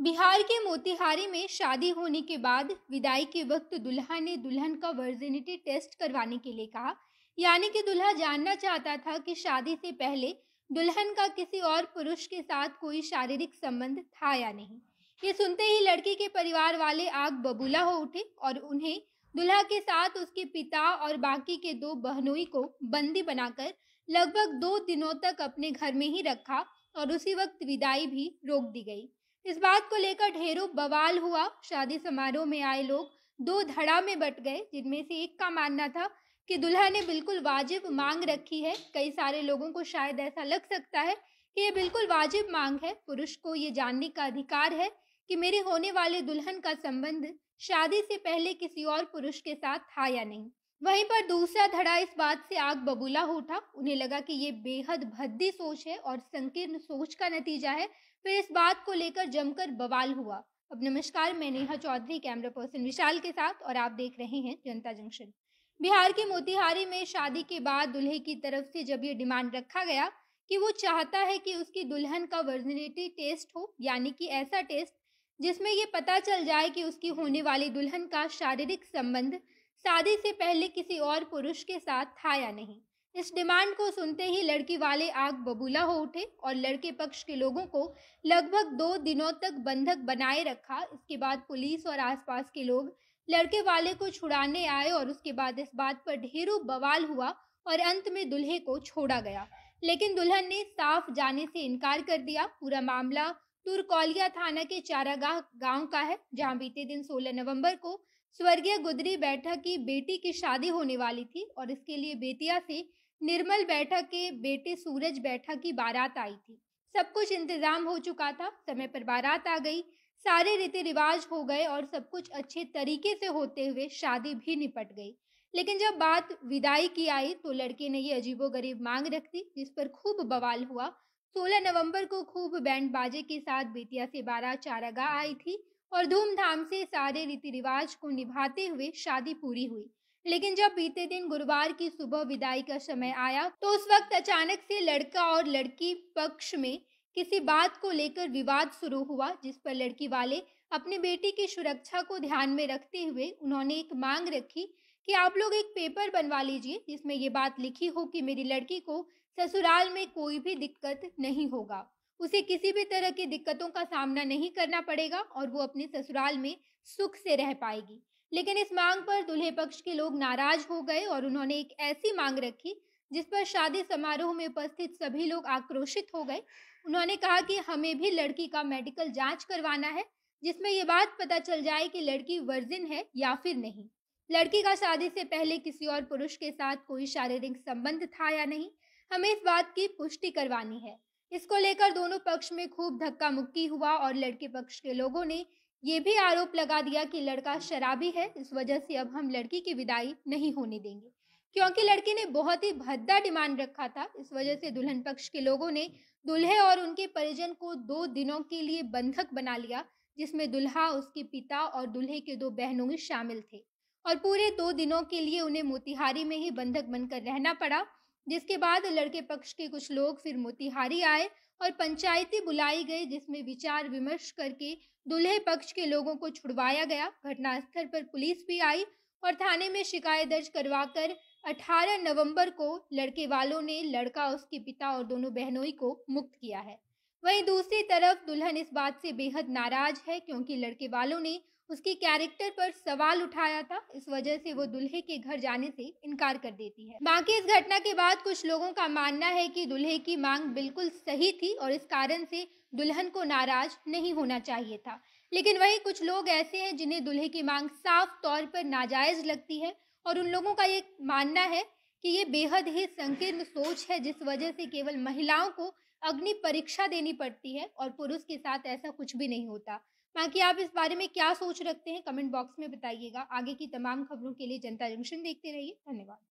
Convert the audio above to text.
बिहार के मोतिहारी में शादी होने के बाद विदाई के वक्त दुल्हा ने दुल्हन का वर्जिनिटी टेस्ट करवाने के लिए कहा यानी कि दुल्हा जानना चाहता था कि शादी से पहले दुल्हन का किसी और पुरुष के साथ कोई शारीरिक संबंध था या नहीं ये सुनते ही लड़की के परिवार वाले आग बबूला हो उठे और उन्हें दुल्हा के साथ उसके पिता और बाकी के दो बहनोई को बंदी बनाकर लगभग दो दिनों तक अपने घर में ही रखा और उसी वक्त विदाई भी रोक दी गई इस बात को लेकर ढेरों बवाल हुआ शादी समारोह में आए लोग दो धड़ा में बट गए जिनमें से एक का मानना था कि दुल्हा ने बिल्कुल वाजिब मांग रखी है कई सारे लोगों को शायद ऐसा लग सकता है कि ये बिल्कुल वाजिब मांग है पुरुष को ये जानने का अधिकार है कि मेरे होने वाले दुल्हन का संबंध शादी से पहले किसी और पुरुष के साथ था या नहीं वहीं पर दूसरा धड़ा इस बात से आग बबूला उठा उन्हें लगा कि ये बेहद भद्दी सोच है और संकीर्ण सोच का नतीजा है फिर इस बात को लेकर जमकर बवाल हुआ अब नमस्कार मैं नेहा चौधरी कैमरा पर्सन विशाल के साथ और आप देख रहे हैं जनता जंक्शन बिहार के मोतिहारी में शादी के बाद दुल्हे की तरफ से जब ये डिमांड रखा गया कि वो चाहता है कि उसकी दुल्हन का वर्जिनिटी टेस्ट हो यानी कि ऐसा टेस्ट जिसमें ये पता चल जाए कि उसकी होने वाली दुल्हन का शारीरिक संबंध शादी से पहले किसी और पुरुष के साथ था या नहीं इस डिमांड को सुनते ही लड़की वाले आग बबूला हो उठे और लड़के पक्ष के लोगों को लगभग दो दिनों तक बंधक बनाए रखा इसके बाद पुलिस और आसपास के लोग लड़के वाले को छुड़ाने आए और उसके बाद इस बात पर ढेरों बवाल हुआ और अंत में दुल्हे को छोड़ा गया लेकिन दुल्हन ने साफ जाने से इनकार कर दिया पूरा मामला तुरकौलिया थाना के चारागाह गांव का है जहां बीते दिन 16 नवंबर को स्वर्गीय गुदरी बैठक की बेटी की शादी होने वाली थी और इसके लिए बेतिया से निर्मल बैठक के बेटे सूरज बैठक की बारात आई थी सब कुछ इंतजाम हो चुका था समय पर बारात आ गई सारे रीति रिवाज हो गए और सब कुछ अच्छे तरीके से होते हुए शादी भी निपट गई लेकिन जब बात विदाई की आई तो लड़के ने ये अजीबो गरीब मांग रख दी जिस पर खूब बवाल हुआ 16 नवंबर को खूब बैंड बाजे के साथ बेतिया से बारात चारागाह आई थी और धूमधाम से सारे रीति रिवाज को निभाते हुए शादी पूरी हुई लेकिन जब बीते दिन गुरुवार की सुबह विदाई का समय आया तो उस वक्त अचानक से लड़का और लड़की पक्ष में किसी बात को लेकर विवाद शुरू हुआ जिस पर लड़की वाले अपने बेटी की सुरक्षा को ध्यान में रखते हुए उन्होंने एक मांग रखी कि आप लोग एक पेपर बनवा लीजिए जिसमें ये बात लिखी हो कि मेरी लड़की को ससुराल में कोई भी दिक्कत नहीं होगा उसे किसी भी तरह की दिक्कतों का सामना नहीं करना पड़ेगा और वो अपने ससुराल में सुख से रह पाएगी लेकिन इस मांग पर दूल्हे पक्ष के लोग नाराज हो गए और उन्होंने एक ऐसी मांग रखी जिस पर शादी समारोह में उपस्थित सभी लोग आक्रोशित हो गए उन्होंने कहा कि हमें भी लड़की का मेडिकल जांच करवाना है जिसमें ये बात पता चल जाए कि लड़की वर्जिन है या फिर नहीं लड़की का शादी से पहले किसी और पुरुष के साथ कोई शारीरिक संबंध था या नहीं हमें इस बात की पुष्टि करवानी है इसको लेकर दोनों पक्ष में खूब धक्का मुक्की हुआ और लड़के पक्ष के लोगों ने ये भी आरोप लगा दिया कि लड़का शराबी है इस वजह से अब हम लड़की की विदाई नहीं होने देंगे क्योंकि लड़के ने बहुत ही भद्दा डिमांड रखा था इस वजह से दुल्हन पक्ष के लोगों ने दुल्हे और उनके परिजन को दो दिनों के लिए बंधक बना लिया जिसमें दुल्हा उसके पिता और दुल्हे के दो बहनों शामिल थे और पूरे दो दिनों के लिए उन्हें मोतिहारी में ही बंधक बनकर रहना पड़ा जिसके बाद लड़के पक्ष के कुछ लोग फिर मोतिहारी आए और पंचायती बुलाई गई जिसमें विचार विमर्श करके दूल्हे पक्ष के लोगों को छुड़वाया गया घटनास्थल पर पुलिस भी आई और थाने में शिकायत दर्ज करवाकर 18 नवंबर को लड़के वालों ने लड़का उसके पिता और दोनों बहनोई को मुक्त किया है वहीं दूसरी तरफ दुल्हन इस बात से बेहद नाराज है क्योंकि लड़के वालों ने उसके कैरेक्टर पर सवाल उठाया था इस वजह से वो दुल्हे के घर जाने से इनकार कर देती है बाकी इस घटना के बाद कुछ लोगों का मानना है कि दुल्हे की मांग बिल्कुल सही थी और इस कारण से दुल्हन को नाराज नहीं होना चाहिए था लेकिन वही कुछ लोग ऐसे हैं जिन्हें दुल्हे की मांग साफ तौर पर नाजायज लगती है और उन लोगों का ये मानना है कि ये बेहद ही संकीर्ण सोच है जिस वजह से केवल महिलाओं को अग्नि परीक्षा देनी पड़ती है और पुरुष के साथ ऐसा कुछ भी नहीं होता बाकी आप इस बारे में क्या सोच रखते हैं कमेंट बॉक्स में बताइएगा आगे की तमाम खबरों के लिए जनता जंक्शन देखते रहिए धन्यवाद